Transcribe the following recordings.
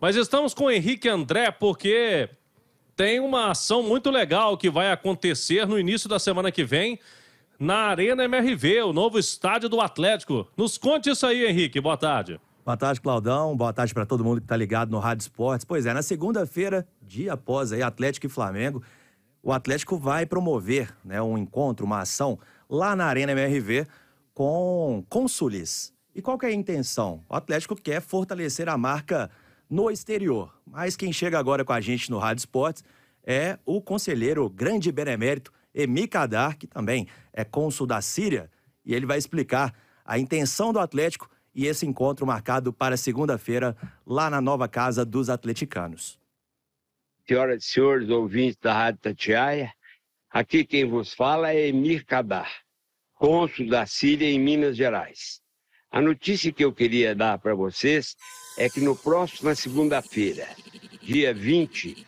Mas estamos com o Henrique André porque tem uma ação muito legal que vai acontecer no início da semana que vem na Arena MRV, o novo estádio do Atlético. Nos conte isso aí, Henrique. Boa tarde. Boa tarde, Claudão. Boa tarde para todo mundo que está ligado no Rádio Esportes. Pois é, na segunda-feira, dia após aí, Atlético e Flamengo, o Atlético vai promover né, um encontro, uma ação lá na Arena MRV com cônsules. E qual que é a intenção? O Atlético quer fortalecer a marca no exterior. Mas quem chega agora com a gente no Rádio Esportes é o conselheiro grande benemérito Emi Kadar, que também é cônsul da Síria, e ele vai explicar a intenção do Atlético e esse encontro marcado para segunda-feira lá na nova casa dos atleticanos. Senhoras e senhores, ouvintes da Rádio Tatiaia, aqui quem vos fala é Emir Kadar, cônsul da Síria em Minas Gerais. A notícia que eu queria dar para vocês é que no próximo segunda-feira, dia 20,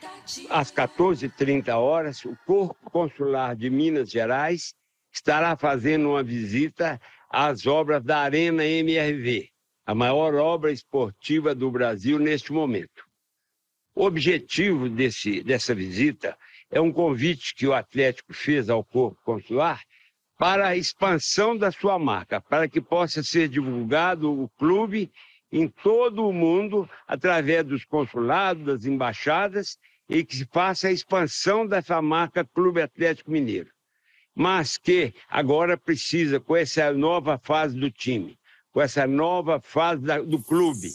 às 14h30 horas, o Corpo Consular de Minas Gerais estará fazendo uma visita às obras da Arena MRV, a maior obra esportiva do Brasil neste momento. O objetivo desse, dessa visita é um convite que o Atlético fez ao Corpo Consular para a expansão da sua marca, para que possa ser divulgado o clube em todo o mundo através dos consulados, das embaixadas e que se faça a expansão dessa marca Clube Atlético Mineiro. Mas que agora precisa, com essa nova fase do time, com essa nova fase da, do clube,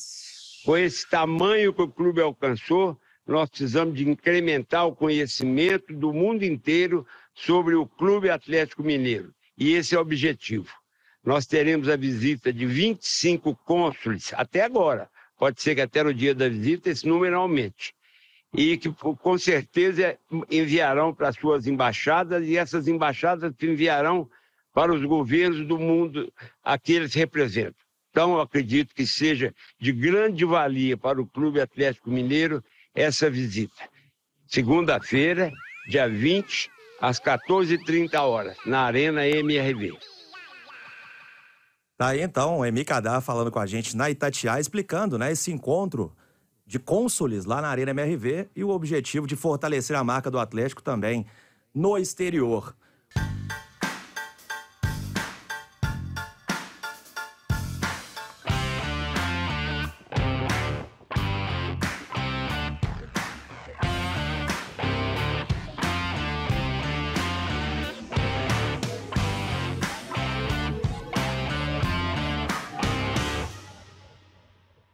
com esse tamanho que o clube alcançou, nós precisamos de incrementar o conhecimento do mundo inteiro sobre o Clube Atlético Mineiro. E esse é o objetivo. Nós teremos a visita de 25 cônsules até agora. Pode ser que até no dia da visita esse número aumente. E que com certeza enviarão para suas embaixadas e essas embaixadas enviarão para os governos do mundo a que eles representam. Então, eu acredito que seja de grande valia para o Clube Atlético Mineiro essa visita. Segunda-feira, dia 20, às 14h30 horas, na Arena MRV. Tá aí então, Emi Cadá falando com a gente na Itatiaia, explicando né, esse encontro de cônsules lá na Arena MRV e o objetivo de fortalecer a marca do Atlético também no exterior.